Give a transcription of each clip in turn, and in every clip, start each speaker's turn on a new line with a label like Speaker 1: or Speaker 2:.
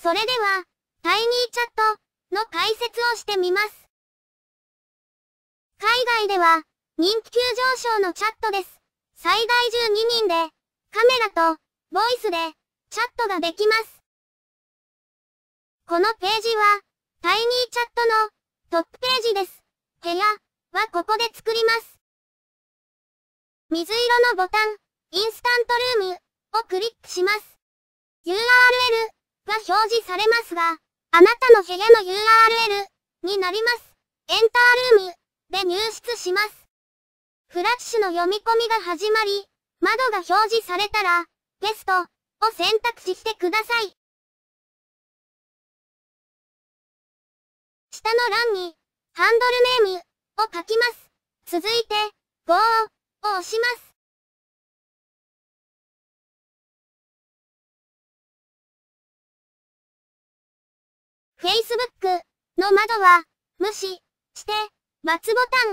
Speaker 1: それでは、タイニーチャットの解説をしてみます。海外では、人気急上昇のチャットです。最大12人で、カメラと、ボイスで、チャットができます。このページは、タイニーチャットの、トップページです。部屋、はここで作ります。水色のボタン、インスタントルーム、をクリックします。URL、が表示されますが、あなたの部屋の URL になります。エンタールームで入室します。フラッシュの読み込みが始まり、窓が表示されたら、ゲストを選択してください。下の欄
Speaker 2: に、ハンドルネームを書きます。続いて、5を押します。
Speaker 1: Facebook の窓は無視して、×ボタ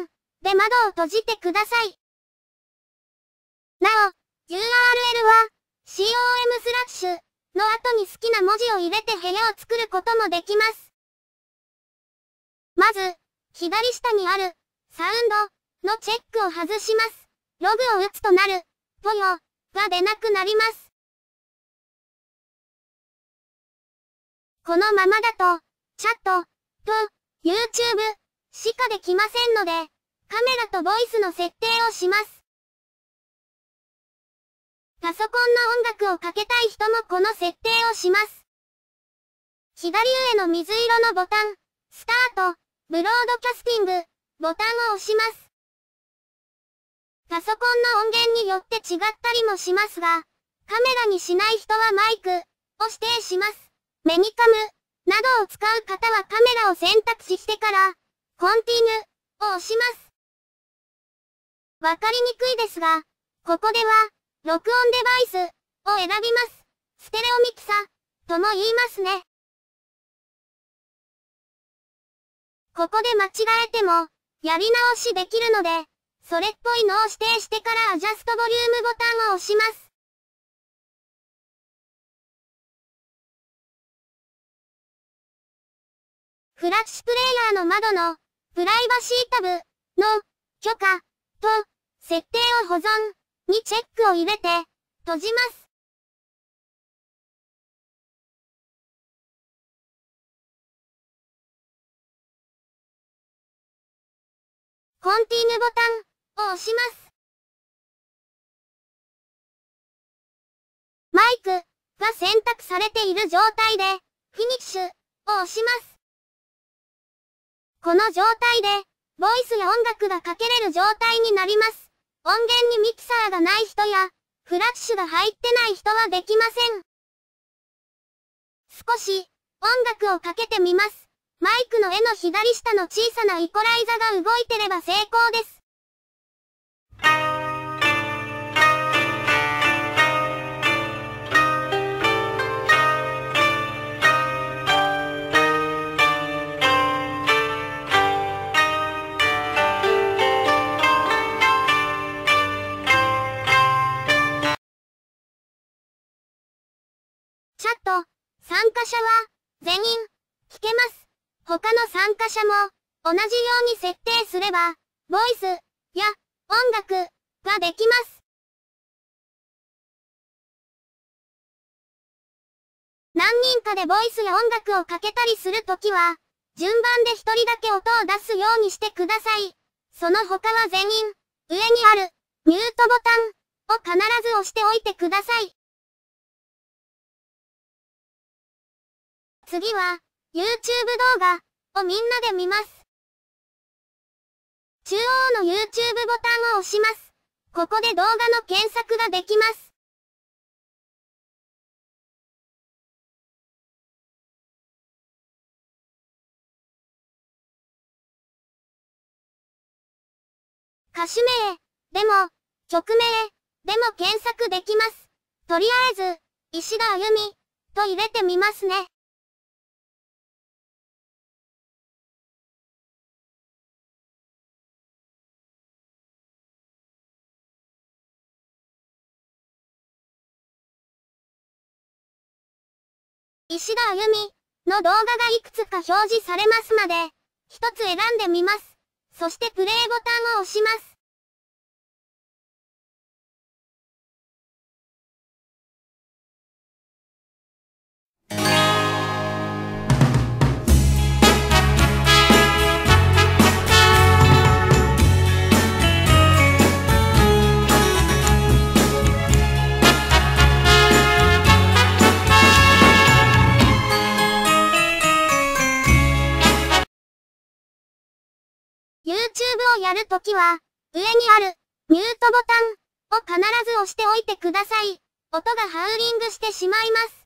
Speaker 1: ンで窓を閉じてください。なお、URL は com スラッシュの後に好きな文字を入れて部屋を作ることもできます。まず、左下にあるサウンドのチェックを外します。ログを打つとなる、ぽよが出なくなります。このままだと、チャット、と、YouTube、しかできませんので、カメラとボイスの設定をします。パソコンの音楽をかけたい人もこの設定をします。左上の水色のボタン、スタート、ブロードキャスティング、ボタンを押します。パソコンの音源によって違ったりもしますが、カメラにしない人はマイクを指定します。メニカムなどを使う方はカメラを選択肢してから、コンティニュを押します。わかりにくいですが、ここでは、録音デバイスを選びます。ステレオミキサとも言いますね。ここで間違えても、やり直しできるので、それっぽいのを指定してからアジャストボリュームボタンを押します。フラッシュプレイヤーの窓の、プライバシータブの許可と設定を保存にチェックを入れて閉じます。
Speaker 2: コンティニュボタンを押します。マイクが選択され
Speaker 1: ている状態でフィニッシュを押します。この状態で、ボイスや音楽がかけれる状態になります。音源にミキサーがない人や、フラッシュが入ってない人はできません。少し、音楽をかけてみます。マイクの絵の左下の小さなイコライザが動いてれば成功です。全員、聞けます。他の参加者も、同じように設定すれば、ボイス、や、音楽、ができます。何人かでボイスや音楽をかけたりするときは、順番で一人だけ音を出すようにしてください。その他は全員、上にある、ミュートボタン、を必ず押しておいてください。次は、YouTube 動画をみんなで見ます。中央の YouTube ボタンを押します。ここで
Speaker 2: 動画の検索ができます。
Speaker 1: 歌手名、でも、曲名、でも検索できます。とりあえず、石田あみ、と入れてみますね。石田あゆみの動画がいくつか表示されますまで、一つ選んでみます。そしてプレイボタンを押します。をやるときは、上にある、ミュートボタンを必ず押しておいてください。音がハウリングしてしまいます。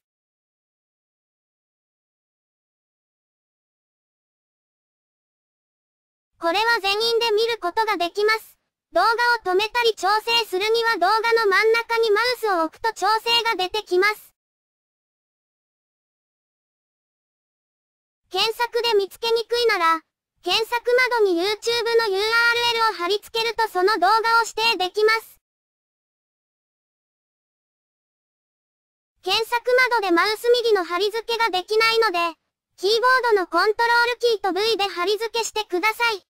Speaker 1: これは全員で見ることができます。動画を止めたり調整するには動画の真ん中にマウスを置くと調整が出てきます。検索で見つけにくいなら、検索窓に YouTube の URL を貼り付けるとその動画を指定できます。検索窓でマウス右の貼り付けができないので、キーボードのコントロールキーと V で貼り付けして
Speaker 2: ください。